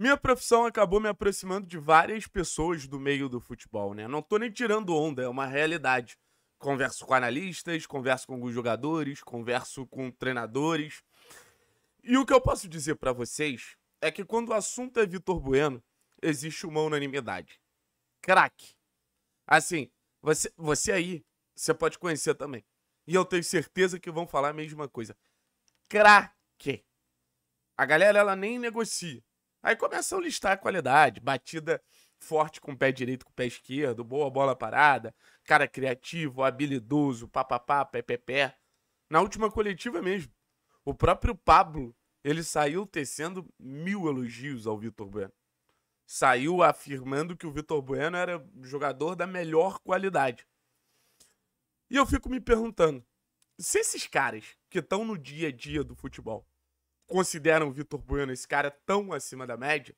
Minha profissão acabou me aproximando de várias pessoas do meio do futebol, né? Não tô nem tirando onda, é uma realidade. Converso com analistas, converso com alguns jogadores, converso com treinadores. E o que eu posso dizer para vocês é que quando o assunto é Vitor Bueno, existe uma unanimidade. Craque. Assim, você, você aí, você pode conhecer também. E eu tenho certeza que vão falar a mesma coisa. Craque. A galera, ela nem negocia. Aí começam a listar a qualidade, batida forte com o pé direito, com o pé esquerdo, boa bola parada, cara criativo, habilidoso, papapá, pé-pé-pé. Na última coletiva mesmo, o próprio Pablo, ele saiu tecendo mil elogios ao Vitor Bueno. Saiu afirmando que o Vitor Bueno era jogador da melhor qualidade. E eu fico me perguntando, se esses caras que estão no dia a dia do futebol consideram o Vitor Bueno esse cara tão acima da média,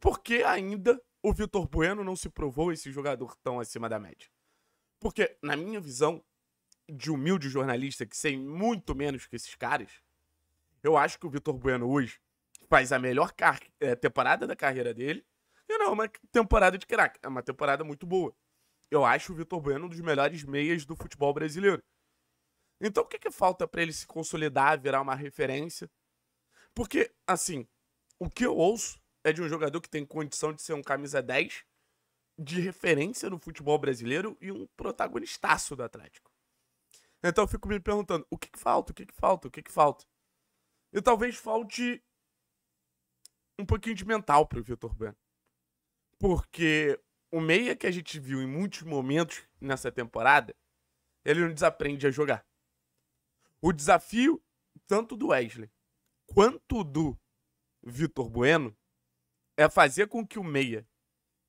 porque ainda o Vitor Bueno não se provou esse jogador tão acima da média. Porque, na minha visão, de humilde jornalista que sei muito menos que esses caras, eu acho que o Vitor Bueno hoje faz a melhor eh, temporada da carreira dele. E não é uma temporada de craque, é uma temporada muito boa. Eu acho o Vitor Bueno um dos melhores meias do futebol brasileiro. Então o que, que falta para ele se consolidar, virar uma referência porque, assim, o que eu ouço é de um jogador que tem condição de ser um camisa 10 de referência no futebol brasileiro e um protagonistaço do Atlético. Então eu fico me perguntando, o que, que falta, o que, que falta, o que, que falta? E talvez falte um pouquinho de mental para o Vitor Bueno. Porque o meia que a gente viu em muitos momentos nessa temporada, ele não desaprende a jogar. O desafio, tanto do Wesley quanto do Vitor Bueno é fazer com que o meia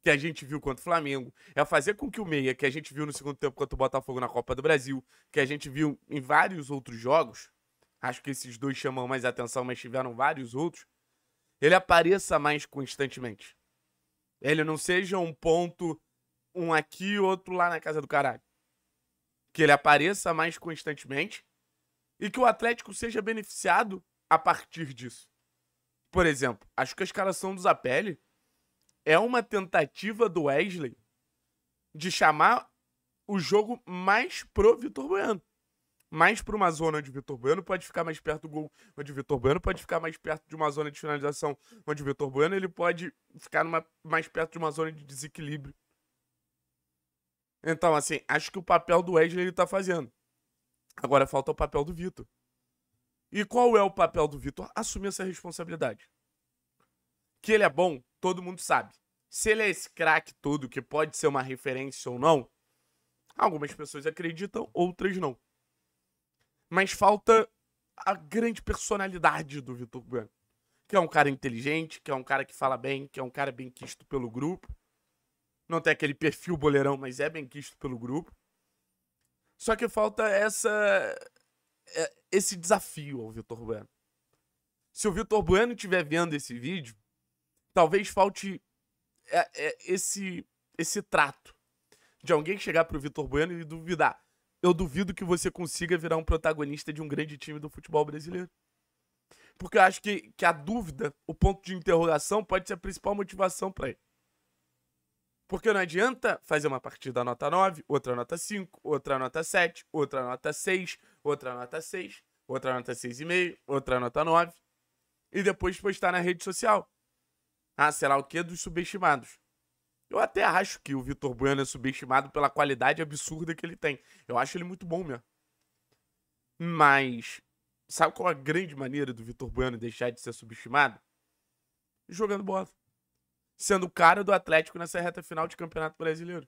que a gente viu contra o Flamengo, é fazer com que o meia que a gente viu no segundo tempo contra o Botafogo na Copa do Brasil, que a gente viu em vários outros jogos, acho que esses dois chamam mais atenção, mas tiveram vários outros, ele apareça mais constantemente. Ele não seja um ponto, um aqui e outro lá na casa do caralho. Que ele apareça mais constantemente e que o Atlético seja beneficiado a partir disso. Por exemplo, acho que a escalação do Zapelli é uma tentativa do Wesley de chamar o jogo mais pro Vitor Bueno. Mais para uma zona onde o Vitor Bueno pode ficar mais perto do gol, onde o Vitor Bueno pode ficar mais perto de uma zona de finalização, onde o Vitor Bueno ele pode ficar numa, mais perto de uma zona de desequilíbrio. Então, assim, acho que o papel do Wesley ele tá fazendo. Agora falta o papel do Vitor. E qual é o papel do Vitor? Assumir essa responsabilidade. Que ele é bom, todo mundo sabe. Se ele é esse craque todo, que pode ser uma referência ou não, algumas pessoas acreditam, outras não. Mas falta a grande personalidade do Vitor Bueno. Que é um cara inteligente, que é um cara que fala bem, que é um cara bem quisto pelo grupo. Não tem aquele perfil boleirão, mas é bem quisto pelo grupo. Só que falta essa é, esse desafio ao Vitor Bueno. Se o Vitor Bueno estiver vendo esse vídeo, talvez falte é, é, esse, esse trato de alguém chegar para o Vitor Bueno e duvidar. Eu duvido que você consiga virar um protagonista de um grande time do futebol brasileiro. Porque eu acho que, que a dúvida, o ponto de interrogação, pode ser a principal motivação para ele. Porque não adianta fazer uma partida nota 9, outra nota 5, outra nota 7, outra nota 6, outra nota 6, outra nota 6,5, outra nota 9, e depois postar na rede social. Ah, sei lá o que, dos subestimados. Eu até acho que o Vitor Bueno é subestimado pela qualidade absurda que ele tem. Eu acho ele muito bom mesmo. Mas, sabe qual é a grande maneira do Vitor Bueno deixar de ser subestimado? Jogando bola sendo o cara do Atlético nessa reta final de Campeonato Brasileiro.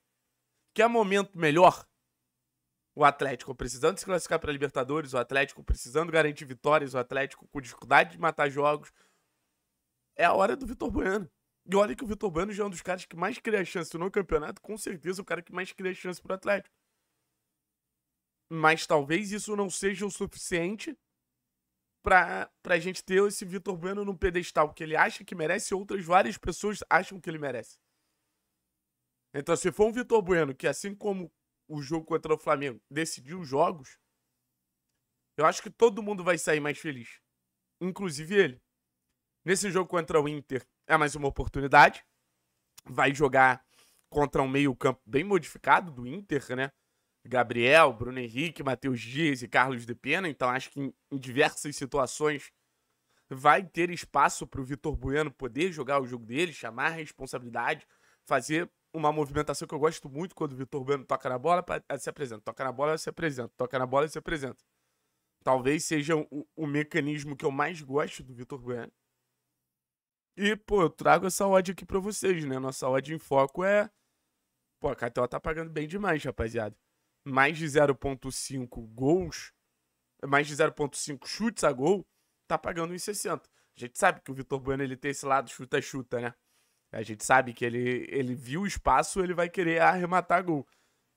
Que é momento melhor? O Atlético precisando se classificar para Libertadores, o Atlético precisando garantir vitórias, o Atlético com dificuldade de matar jogos. É a hora do Vitor Bueno. E olha que o Vitor Bueno já é um dos caras que mais cria chance no campeonato, com certeza o cara que mais cria chance o Atlético. Mas talvez isso não seja o suficiente pra, pra gente ter esse Vitor Bueno num pedestal que ele acha que merece e outras várias pessoas acham que ele merece. Então, se for um Vitor Bueno que, assim como o jogo contra o Flamengo, decidiu os jogos, eu acho que todo mundo vai sair mais feliz. Inclusive ele. Nesse jogo contra o Inter, é mais uma oportunidade. Vai jogar contra um meio-campo bem modificado do Inter, né? Gabriel, Bruno Henrique, Matheus Dias e Carlos de Pena. Então acho que em, em diversas situações vai ter espaço para o Vitor Bueno poder jogar o jogo dele, chamar a responsabilidade, fazer uma movimentação que eu gosto muito quando o Vitor Bueno toca na bola, ela eh, se apresenta, toca na bola, ela se apresenta, toca na bola, ela se apresenta. Talvez seja o, o mecanismo que eu mais gosto do Vitor Bueno. E, pô, eu trago essa odd aqui para vocês, né? Nossa odd em foco é... Pô, a KTO tá pagando bem demais, rapaziada mais de 0,5 gols, mais de 0,5 chutes a gol, tá pagando 1,60. A gente sabe que o Vitor Bueno ele tem esse lado chuta-chuta, né? A gente sabe que ele, ele viu o espaço, ele vai querer arrematar gol.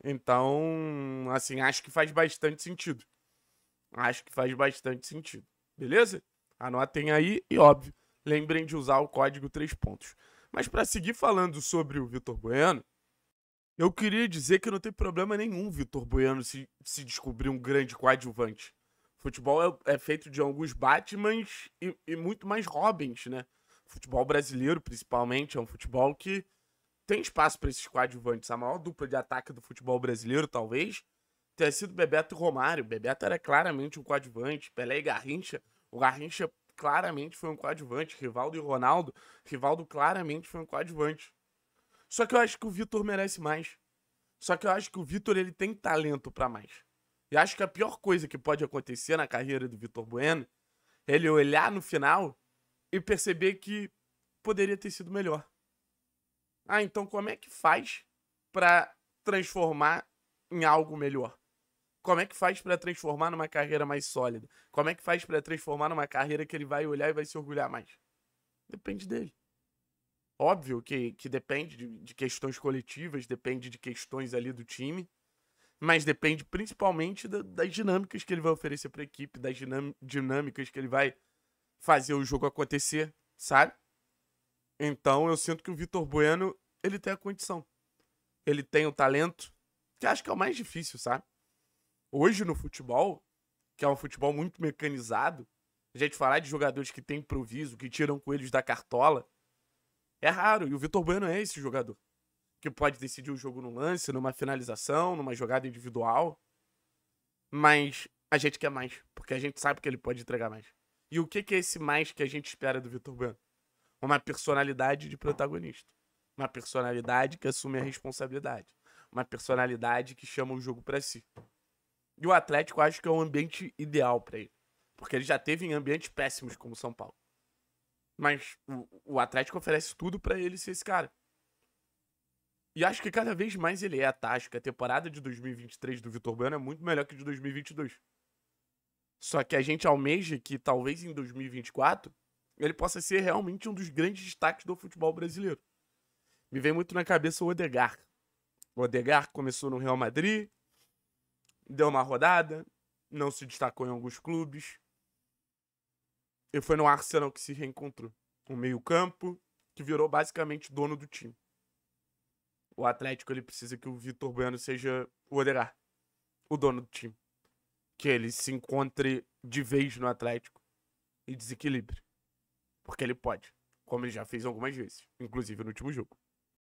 Então, assim, acho que faz bastante sentido. Acho que faz bastante sentido. Beleza? Anotem aí e, óbvio, lembrem de usar o código 3 pontos. Mas para seguir falando sobre o Vitor Bueno, eu queria dizer que não tem problema nenhum Vitor Bueno se, se descobrir um grande coadjuvante. Futebol é, é feito de alguns Batmans e, e, muito mais Robins, né? Futebol brasileiro, principalmente, é um futebol que tem espaço para esses coadjuvantes. A maior dupla de ataque do futebol brasileiro, talvez, tenha sido Bebeto e Romário. Bebeto era claramente um coadjuvante, Pelé e Garrincha. O Garrincha claramente foi um coadjuvante, Rivaldo e Ronaldo. Rivaldo claramente foi um coadjuvante. Só que eu acho que o Vitor merece mais. Só que eu acho que o Vitor ele tem talento para mais. E acho que a pior coisa que pode acontecer na carreira do Vitor Bueno é ele olhar no final e perceber que poderia ter sido melhor. Ah, então como é que faz para transformar em algo melhor? Como é que faz para transformar numa carreira mais sólida? Como é que faz para transformar numa carreira que ele vai olhar e vai se orgulhar mais? Depende dele. Óbvio que, que depende de, de questões coletivas, depende de questões ali do time, mas depende principalmente da, das dinâmicas que ele vai oferecer para a equipe, das dinam, dinâmicas que ele vai fazer o jogo acontecer, sabe? Então eu sinto que o Vitor Bueno, ele tem a condição. Ele tem o talento, que acho que é o mais difícil, sabe? Hoje no futebol, que é um futebol muito mecanizado, a gente falar de jogadores que têm improviso, que tiram coelhos da cartola, é raro. E o Vitor Bueno é esse jogador. Que pode decidir o jogo num lance, numa finalização, numa jogada individual. Mas a gente quer mais. Porque a gente sabe que ele pode entregar mais. E o que, que é esse mais que a gente espera do Vitor Bueno? Uma personalidade de protagonista. Uma personalidade que assume a responsabilidade. Uma personalidade que chama o jogo para si. E o Atlético acho que é um ambiente ideal para ele. Porque ele já teve em ambientes péssimos como São Paulo. Mas o, o Atlético oferece tudo para ele ser esse cara. E acho que cada vez mais ele é a A temporada de 2023 do Vitor Bueno é muito melhor que de 2022. Só que a gente almeja que talvez em 2024 ele possa ser realmente um dos grandes destaques do futebol brasileiro. Me vem muito na cabeça o Odegar. O Odegar começou no Real Madrid, deu uma rodada, não se destacou em alguns clubes, e foi no Arsenal que se reencontrou. no meio-campo que virou basicamente dono do time. O Atlético ele precisa que o Vitor Bueno seja o Odegar, o dono do time. Que ele se encontre de vez no Atlético e desequilibre. Porque ele pode, como ele já fez algumas vezes, inclusive no último jogo.